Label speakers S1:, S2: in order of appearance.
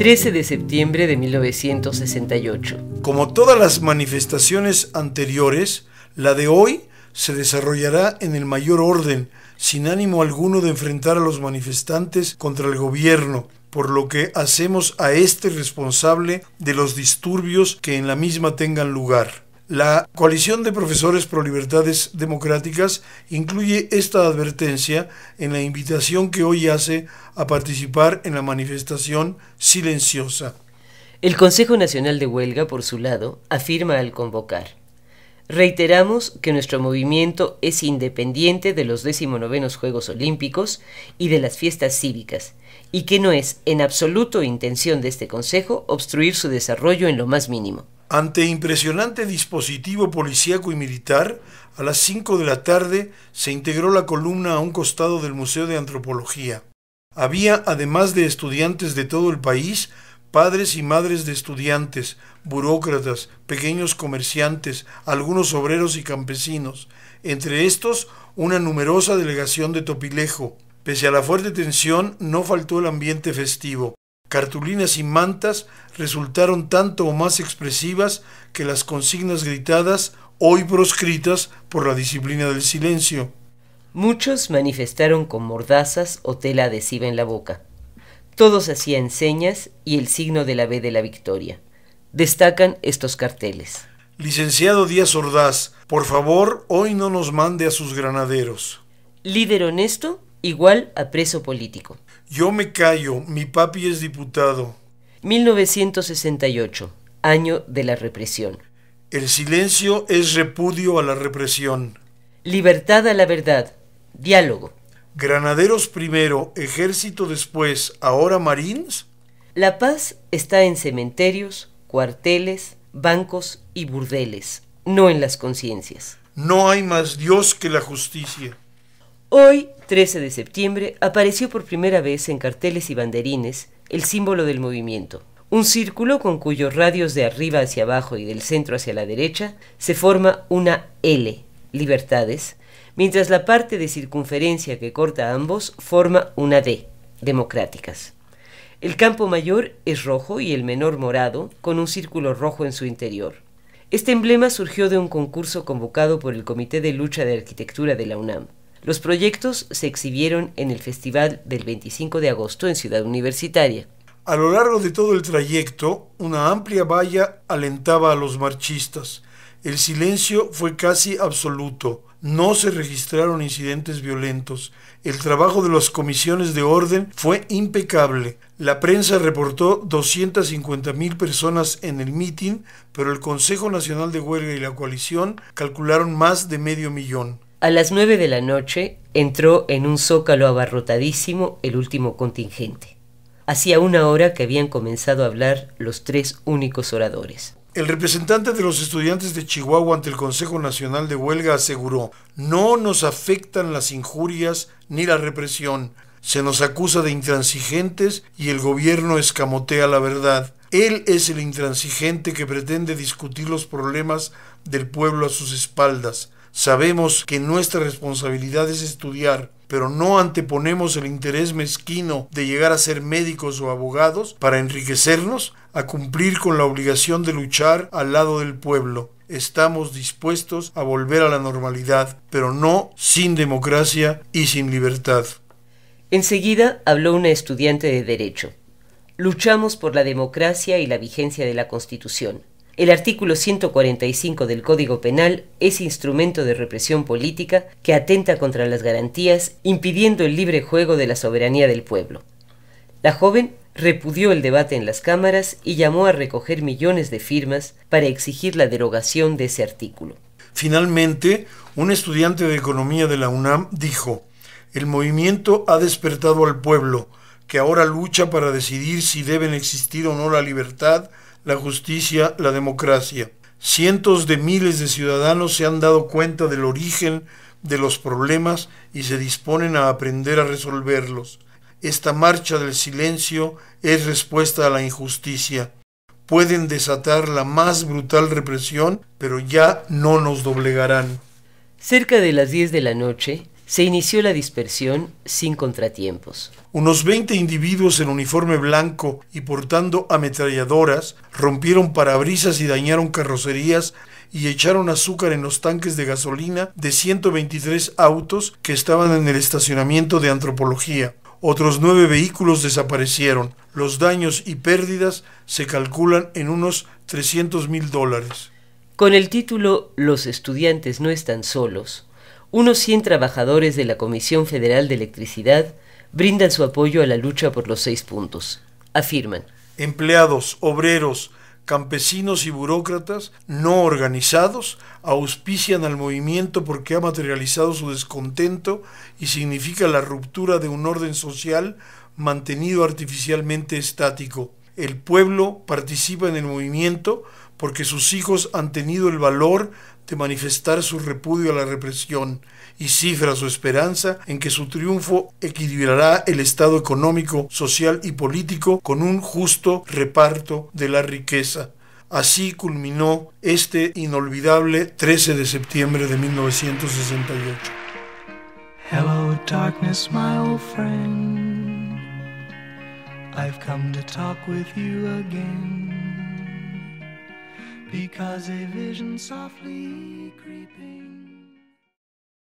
S1: 13 de septiembre de 1968.
S2: Como todas las manifestaciones anteriores, la de hoy se desarrollará en el mayor orden, sin ánimo alguno de enfrentar a los manifestantes contra el gobierno, por lo que hacemos a este responsable de los disturbios que en la misma tengan lugar. La coalición de profesores pro libertades democráticas incluye esta advertencia en la invitación que hoy hace a participar en la manifestación silenciosa. El Consejo Nacional
S1: de Huelga, por su lado, afirma al convocar. Reiteramos que nuestro movimiento es independiente de los 19 Juegos Olímpicos y de las fiestas cívicas, y que no es en absoluto intención de este Consejo obstruir su desarrollo en lo más mínimo.
S2: Ante impresionante dispositivo policíaco y militar, a las 5 de la tarde se integró la columna a un costado del Museo de Antropología. Había, además de estudiantes de todo el país, padres y madres de estudiantes, burócratas, pequeños comerciantes, algunos obreros y campesinos, entre estos una numerosa delegación de Topilejo. Pese a la fuerte tensión, no faltó el ambiente festivo. Cartulinas y mantas resultaron tanto o más expresivas que las consignas gritadas hoy proscritas por la disciplina del silencio. Muchos manifestaron con mordazas o tela adhesiva
S1: en la boca. Todos hacían señas y el signo de la B de la victoria. Destacan estos carteles.
S2: Licenciado Díaz Ordaz, por favor, hoy no nos mande a sus granaderos. Líder honesto, igual a preso político.
S1: Yo me callo, mi papi es diputado. 1968, año de la represión. El silencio es repudio a la represión. Libertad a la verdad, diálogo. Granaderos primero, ejército después, ahora marines. La paz está en cementerios, cuarteles, bancos y burdeles, no en las conciencias.
S2: No hay más Dios que la justicia.
S1: Hoy, 13 de septiembre, apareció por primera vez en carteles y banderines el símbolo del movimiento, un círculo con cuyos radios de arriba hacia abajo y del centro hacia la derecha se forma una L, libertades, mientras la parte de circunferencia que corta ambos forma una D, democráticas. El campo mayor es rojo y el menor morado, con un círculo rojo en su interior. Este emblema surgió de un concurso convocado por el Comité de Lucha de Arquitectura de la UNAM. Los proyectos se exhibieron en el Festival del 25 de agosto en Ciudad Universitaria.
S2: A lo largo de todo el trayecto, una amplia valla alentaba a los marchistas. El silencio fue casi absoluto. No se registraron incidentes violentos. El trabajo de las comisiones de orden fue impecable. La prensa reportó 250.000 personas en el mitin, pero el Consejo Nacional de Huelga y la coalición calcularon más de medio millón.
S1: A las nueve de la noche entró en un zócalo abarrotadísimo el último contingente. Hacía una hora que habían comenzado a hablar los tres únicos oradores.
S2: El representante de los estudiantes de Chihuahua ante el Consejo Nacional de Huelga aseguró, no nos afectan las injurias ni la represión. Se nos acusa de intransigentes y el gobierno escamotea la verdad. Él es el intransigente que pretende discutir los problemas del pueblo a sus espaldas Sabemos que nuestra responsabilidad es estudiar, pero no anteponemos el interés mezquino de llegar a ser médicos o abogados para enriquecernos a cumplir con la obligación de luchar al lado del pueblo. Estamos dispuestos a volver a la normalidad, pero no sin democracia y sin libertad. Enseguida habló
S1: una estudiante de Derecho. Luchamos por la democracia y la vigencia de la Constitución. El artículo 145 del Código Penal es instrumento de represión política que atenta contra las garantías, impidiendo el libre juego de la soberanía del pueblo. La joven repudió el debate en las cámaras y llamó a recoger millones
S2: de firmas para exigir la derogación de ese artículo. Finalmente, un estudiante de economía de la UNAM dijo, el movimiento ha despertado al pueblo, que ahora lucha para decidir si deben existir o no la libertad, la justicia, la democracia. Cientos de miles de ciudadanos se han dado cuenta del origen de los problemas y se disponen a aprender a resolverlos. Esta marcha del silencio es respuesta a la injusticia. Pueden desatar la más brutal represión, pero ya no nos doblegarán. Cerca
S1: de las 10 de la noche, se inició la dispersión sin contratiempos. Unos
S2: 20 individuos en uniforme blanco y portando ametralladoras rompieron parabrisas y dañaron carrocerías y echaron azúcar en los tanques de gasolina de 123 autos que estaban en el estacionamiento de antropología. Otros nueve vehículos desaparecieron. Los daños y pérdidas se calculan en unos 300 mil dólares. Con el título Los estudiantes no están solos,
S1: unos 100 trabajadores de la Comisión Federal de Electricidad brindan su apoyo a la lucha por los seis puntos.
S2: Afirman. Empleados, obreros, campesinos y burócratas no organizados auspician al movimiento porque ha materializado su descontento y significa la ruptura de un orden social mantenido artificialmente estático. El pueblo participa en el movimiento porque sus hijos han tenido el valor de manifestar su repudio a la represión y cifra su esperanza en que su triunfo equilibrará el estado económico, social y político con un justo reparto de la riqueza. Así culminó este inolvidable 13 de septiembre de 1968. Hello, darkness, my old friend. I've come to talk with you again because a vision softly